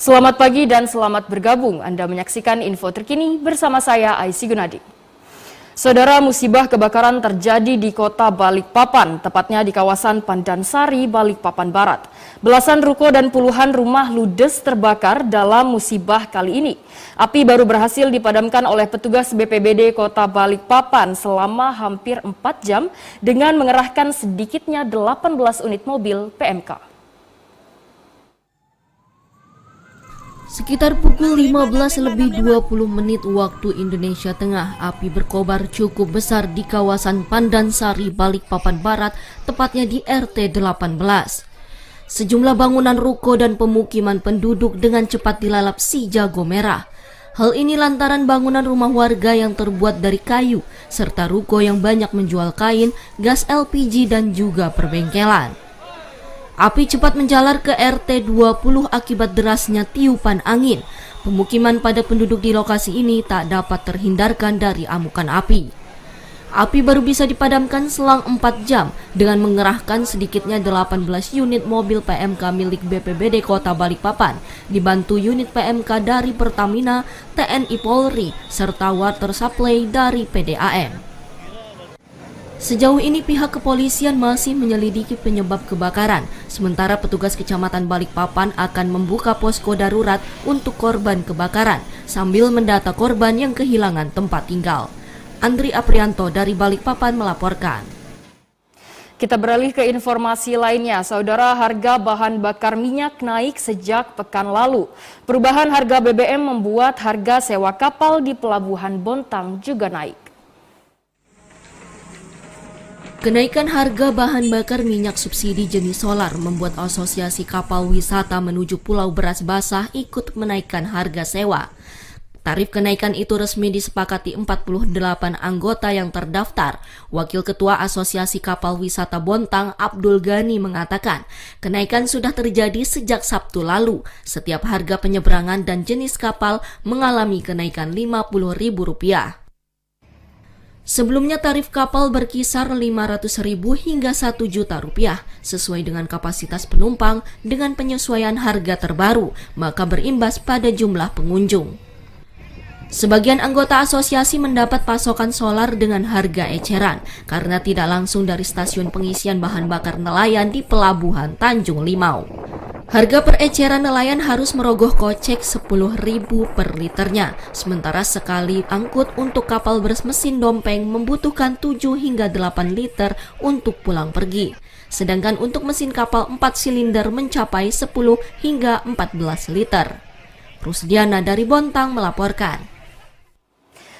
Selamat pagi dan selamat bergabung. Anda menyaksikan info terkini bersama saya Aisy Gunadi. Saudara musibah kebakaran terjadi di kota Balikpapan, tepatnya di kawasan Pandansari, Balikpapan Barat. Belasan ruko dan puluhan rumah ludes terbakar dalam musibah kali ini. Api baru berhasil dipadamkan oleh petugas BPBD Kota Balikpapan selama hampir 4 jam dengan mengerahkan sedikitnya 18 unit mobil PMK. Sekitar pukul 15 lebih 20 menit waktu Indonesia Tengah, api berkobar cukup besar di kawasan Pandansari, Balikpapan Barat, tepatnya di RT 18. Sejumlah bangunan ruko dan pemukiman penduduk dengan cepat dilalap si jago merah. Hal ini lantaran bangunan rumah warga yang terbuat dari kayu, serta ruko yang banyak menjual kain, gas LPG dan juga perbengkelan. Api cepat menjalar ke RT 20 akibat derasnya tiupan angin. Pemukiman pada penduduk di lokasi ini tak dapat terhindarkan dari amukan api. Api baru bisa dipadamkan selang 4 jam dengan mengerahkan sedikitnya 18 unit mobil PMK milik BPBD Kota Balikpapan, dibantu unit PMK dari Pertamina, TNI Polri, serta water supply dari PDAM. Sejauh ini pihak kepolisian masih menyelidiki penyebab kebakaran, sementara petugas Kecamatan Balikpapan akan membuka posko darurat untuk korban kebakaran sambil mendata korban yang kehilangan tempat tinggal. Andri Aprianto dari Balikpapan melaporkan. Kita beralih ke informasi lainnya. Saudara, harga bahan bakar minyak naik sejak pekan lalu. Perubahan harga BBM membuat harga sewa kapal di pelabuhan Bontang juga naik. Kenaikan harga bahan bakar minyak subsidi jenis solar membuat Asosiasi Kapal Wisata menuju Pulau Beras Basah ikut menaikkan harga sewa. Tarif kenaikan itu resmi disepakati 48 anggota yang terdaftar. Wakil Ketua Asosiasi Kapal Wisata Bontang, Abdul Ghani mengatakan kenaikan sudah terjadi sejak Sabtu lalu. Setiap harga penyeberangan dan jenis kapal mengalami kenaikan Rp50.000. Sebelumnya tarif kapal berkisar 500.000 hingga 1 juta rupiah sesuai dengan kapasitas penumpang dengan penyesuaian harga terbaru, maka berimbas pada jumlah pengunjung. Sebagian anggota asosiasi mendapat pasokan solar dengan harga eceran karena tidak langsung dari stasiun pengisian bahan bakar nelayan di pelabuhan Tanjung Limau. Harga per eceran nelayan harus merogoh kocek 10.000 per liternya, sementara sekali angkut untuk kapal bermesin dompeng membutuhkan 7 hingga 8 liter untuk pulang pergi. Sedangkan untuk mesin kapal 4 silinder mencapai 10 hingga 14 liter. Rusdiana dari Bontang melaporkan.